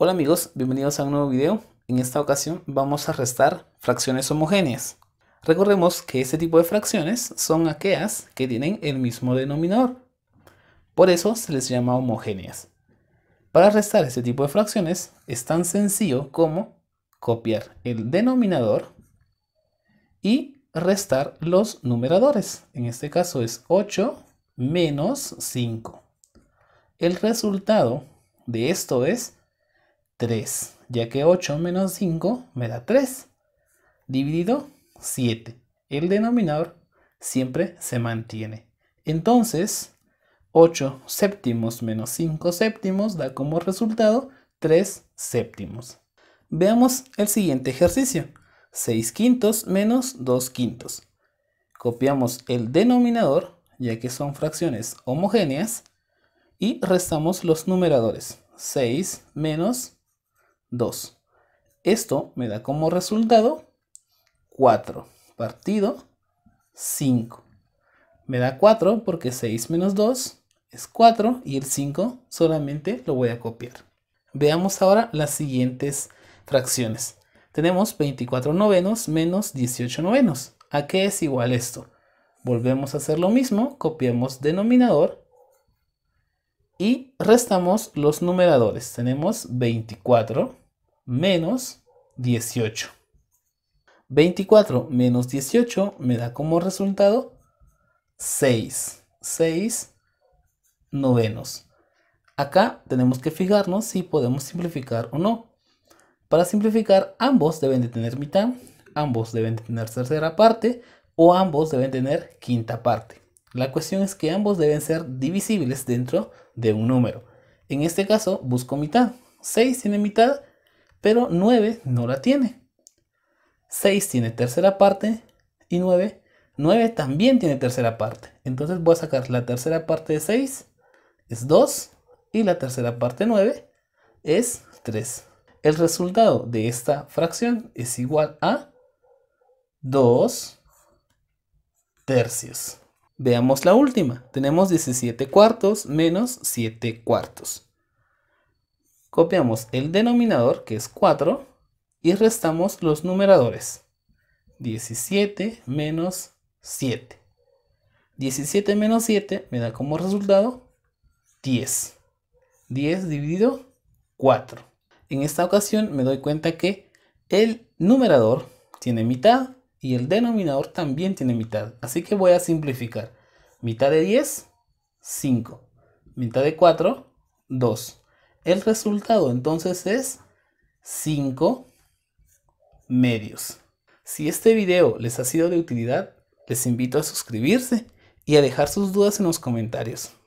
Hola amigos, bienvenidos a un nuevo video. En esta ocasión vamos a restar fracciones homogéneas. Recordemos que este tipo de fracciones son aquellas que tienen el mismo denominador. Por eso se les llama homogéneas. Para restar este tipo de fracciones es tan sencillo como copiar el denominador y restar los numeradores. En este caso es 8 menos 5. El resultado de esto es 3, ya que 8 menos 5 me da 3, dividido 7. El denominador siempre se mantiene. Entonces, 8 séptimos menos 5 séptimos da como resultado 3 séptimos. Veamos el siguiente ejercicio. 6 quintos menos 2 quintos. Copiamos el denominador, ya que son fracciones homogéneas, y restamos los numeradores. 6 menos 2. Esto me da como resultado 4 partido 5. Me da 4 porque 6 menos 2 es 4 y el 5 solamente lo voy a copiar. Veamos ahora las siguientes fracciones. Tenemos 24 novenos menos 18 novenos. ¿A qué es igual esto? Volvemos a hacer lo mismo, copiamos denominador y restamos los numeradores. Tenemos 24 menos 18. 24 menos 18 me da como resultado 6. 6 novenos. Acá tenemos que fijarnos si podemos simplificar o no. Para simplificar, ambos deben de tener mitad, ambos deben de tener tercera parte o ambos deben tener quinta parte. La cuestión es que ambos deben ser divisibles dentro de un número. En este caso busco mitad. 6 tiene mitad, pero 9 no la tiene. 6 tiene tercera parte y 9, 9 también tiene tercera parte. Entonces voy a sacar la tercera parte de 6 es 2 y la tercera parte 9 es 3. El resultado de esta fracción es igual a 2 tercios. Veamos la última. Tenemos 17 cuartos menos 7 cuartos. Copiamos el denominador, que es 4, y restamos los numeradores. 17 menos 7. 17 menos 7 me da como resultado 10. 10 dividido 4. En esta ocasión me doy cuenta que el numerador tiene mitad y el denominador también tiene mitad. Así que voy a simplificar. Mitad de 10, 5. Mitad de 4, 2. El resultado entonces es 5 medios. Si este video les ha sido de utilidad, les invito a suscribirse y a dejar sus dudas en los comentarios.